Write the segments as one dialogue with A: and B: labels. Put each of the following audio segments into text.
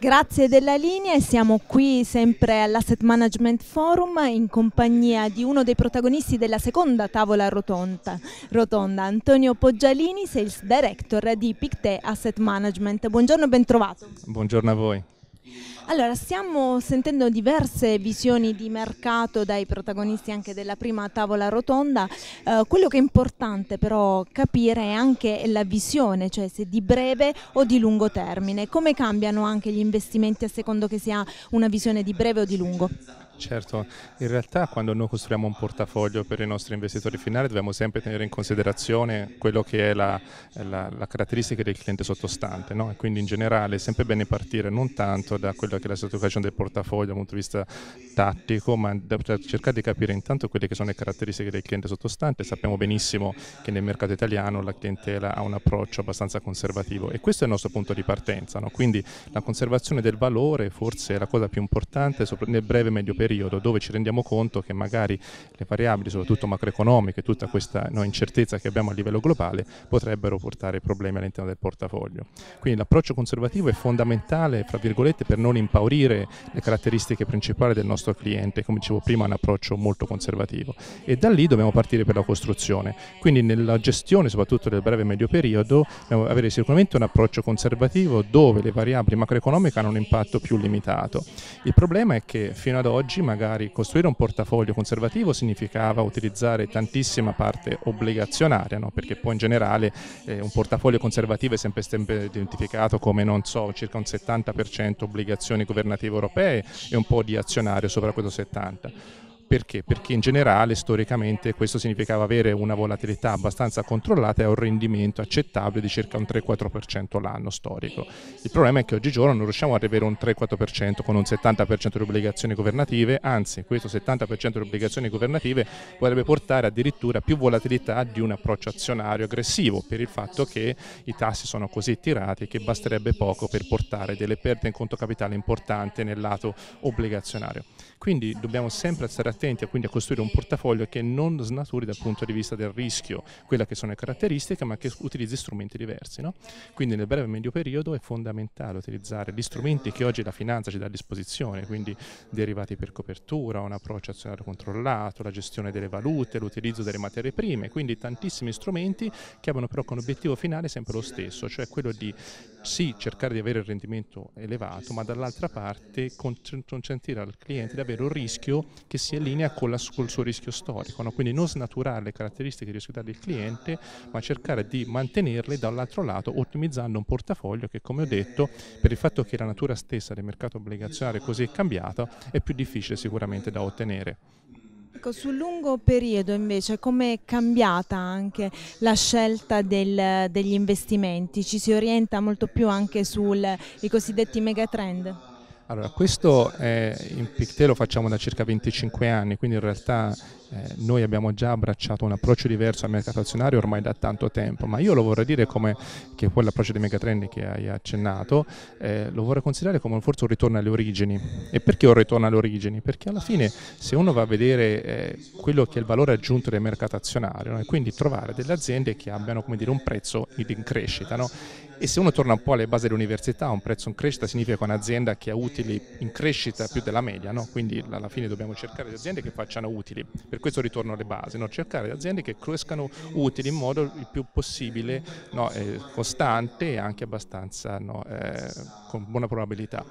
A: Grazie della linea e siamo qui sempre all'Asset Management Forum in compagnia di uno dei protagonisti della seconda tavola rotonda, rotonda Antonio Poggialini, Sales Director di Pictet Asset Management. Buongiorno e ben trovato.
B: Buongiorno a voi.
A: Allora, stiamo sentendo diverse visioni di mercato dai protagonisti anche della prima tavola rotonda. Eh, quello che è importante però capire è anche la visione, cioè se di breve o di lungo termine. Come cambiano anche gli investimenti a secondo che sia una visione di breve o di lungo?
B: Certo, in realtà quando noi costruiamo un portafoglio per i nostri investitori finali dobbiamo sempre tenere in considerazione quello che è la, la, la caratteristica del cliente sottostante, no? quindi in generale è sempre bene partire non tanto da quella che è la situazione del portafoglio dal punto di vista tattico, ma da, da cercare di capire intanto quelle che sono le caratteristiche del cliente sottostante. Sappiamo benissimo che nel mercato italiano la clientela ha un approccio abbastanza conservativo e questo è il nostro punto di partenza, no? quindi la conservazione del valore forse è la cosa più importante nel breve e medio periodo periodo dove ci rendiamo conto che magari le variabili, soprattutto macroeconomiche, tutta questa no, incertezza che abbiamo a livello globale potrebbero portare problemi all'interno del portafoglio. Quindi l'approccio conservativo è fondamentale, fra virgolette, per non impaurire le caratteristiche principali del nostro cliente, come dicevo prima è un approccio molto conservativo e da lì dobbiamo partire per la costruzione. Quindi nella gestione soprattutto del breve e medio periodo dobbiamo avere sicuramente un approccio conservativo dove le variabili macroeconomiche hanno un impatto più limitato. Il problema è che fino ad oggi oggi magari costruire un portafoglio conservativo significava utilizzare tantissima parte obbligazionaria, no? perché poi in generale eh, un portafoglio conservativo è sempre, sempre identificato come, non so, circa un 70% obbligazioni governative europee e un po' di azionario sopra questo 70%. Perché? Perché in generale storicamente questo significava avere una volatilità abbastanza controllata e un rendimento accettabile di circa un 3-4% l'anno storico. Il problema è che oggigiorno non riusciamo ad avere un 3-4% con un 70% di obbligazioni governative, anzi questo 70% di obbligazioni governative potrebbe portare addirittura più volatilità di un approccio azionario aggressivo per il fatto che i tassi sono così tirati che basterebbe poco per portare delle perdite in conto capitale importanti nel lato obbligazionario. Quindi dobbiamo sempre stare attenti consistenti a quindi a costruire un portafoglio che non snaturi dal punto di vista del rischio quella che sono le caratteristiche, ma che utilizzi strumenti diversi. No? Quindi nel breve e medio periodo è fondamentale utilizzare gli strumenti che oggi la finanza ci dà a disposizione, quindi derivati per copertura, un approccio azionario controllato, la gestione delle valute, l'utilizzo delle materie prime, quindi tantissimi strumenti che hanno però come obiettivo finale sempre lo stesso, cioè quello di sì cercare di avere il rendimento elevato, ma dall'altra parte consentire al cliente di avere un rischio che sia lì linea con la, col suo rischio storico, no? quindi non snaturare le caratteristiche di rischio del cliente, ma cercare di mantenerle dall'altro lato ottimizzando un portafoglio che come ho detto per il fatto che la natura stessa del mercato obbligazionario così è cambiata è più difficile sicuramente da ottenere.
A: Ecco, sul lungo periodo invece come è cambiata anche la scelta del, degli investimenti? Ci si orienta molto più anche sui cosiddetti megatrend?
B: Allora, questo è, in Pictet lo facciamo da circa 25 anni, quindi in realtà eh, noi abbiamo già abbracciato un approccio diverso al mercato azionario ormai da tanto tempo, ma io lo vorrei dire come che quell'approccio dei megatrend che hai accennato, eh, lo vorrei considerare come forse un ritorno alle origini. E perché un ritorno alle origini? Perché alla fine se uno va a vedere eh, quello che è il valore aggiunto del mercato azionario, no? e quindi trovare delle aziende che abbiano dire, un prezzo in crescita, no? E se uno torna un po' alle basi dell'università, un prezzo in crescita significa che un'azienda che ha utili in crescita più della media, no? quindi alla fine dobbiamo cercare aziende che facciano utili, per questo ritorno alle basi, no? cercare aziende che crescano utili in modo il più possibile no? eh, costante e anche abbastanza eh, con buona probabilità.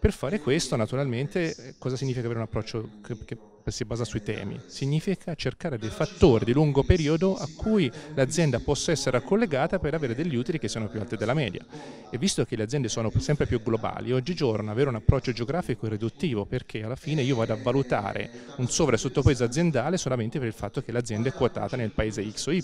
B: Per fare questo naturalmente eh, cosa significa avere un approccio che, che si basa sui temi, significa cercare dei fattori di lungo periodo a cui l'azienda possa essere collegata per avere degli utili che siano più alti della media. E visto che le aziende sono sempre più globali, oggigiorno avere un approccio geografico è riduttivo perché alla fine io vado a valutare un sovra e sottopeso aziendale solamente per il fatto che l'azienda è quotata nel paese X o Y.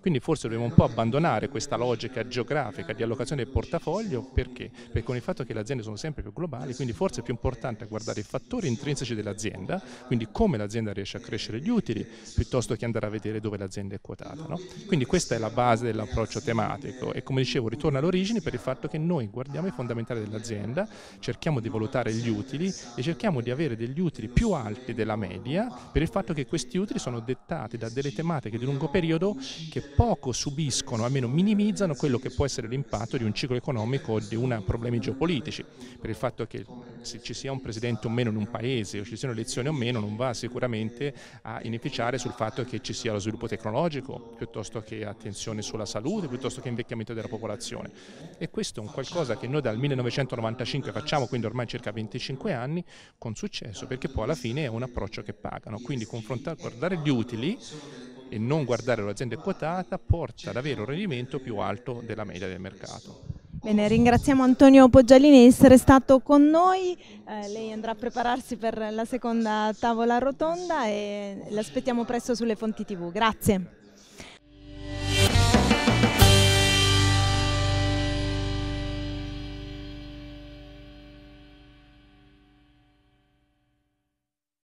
B: Quindi forse dobbiamo un po' abbandonare questa logica geografica di allocazione del portafoglio perché? Perché con il fatto che le aziende sono sempre più globali, quindi forse è più importante guardare i fattori intrinseci dell'azienda, quindi quindi come l'azienda riesce a crescere gli utili, piuttosto che andare a vedere dove l'azienda è quotata. No? Quindi questa è la base dell'approccio tematico e come dicevo ritorna all'origine per il fatto che noi guardiamo i fondamentali dell'azienda, cerchiamo di valutare gli utili e cerchiamo di avere degli utili più alti della media per il fatto che questi utili sono dettati da delle tematiche di lungo periodo che poco subiscono, almeno minimizzano quello che può essere l'impatto di un ciclo economico o di una, problemi geopolitici, per il fatto che se ci sia un presidente o meno in un paese o ci siano elezioni o meno non non va sicuramente a inefficiare sul fatto che ci sia lo sviluppo tecnologico piuttosto che attenzione sulla salute, piuttosto che invecchiamento della popolazione. E questo è un qualcosa che noi dal 1995 facciamo, quindi ormai circa 25 anni, con successo, perché poi alla fine è un approccio che pagano. Quindi guardare gli utili e non guardare l'azienda quotata porta ad avere un rendimento più alto della media del mercato.
A: Bene, ringraziamo Antonio Poggialini di essere stato con noi, eh, lei andrà a prepararsi per la seconda tavola rotonda e l'aspettiamo presto sulle fonti tv, grazie.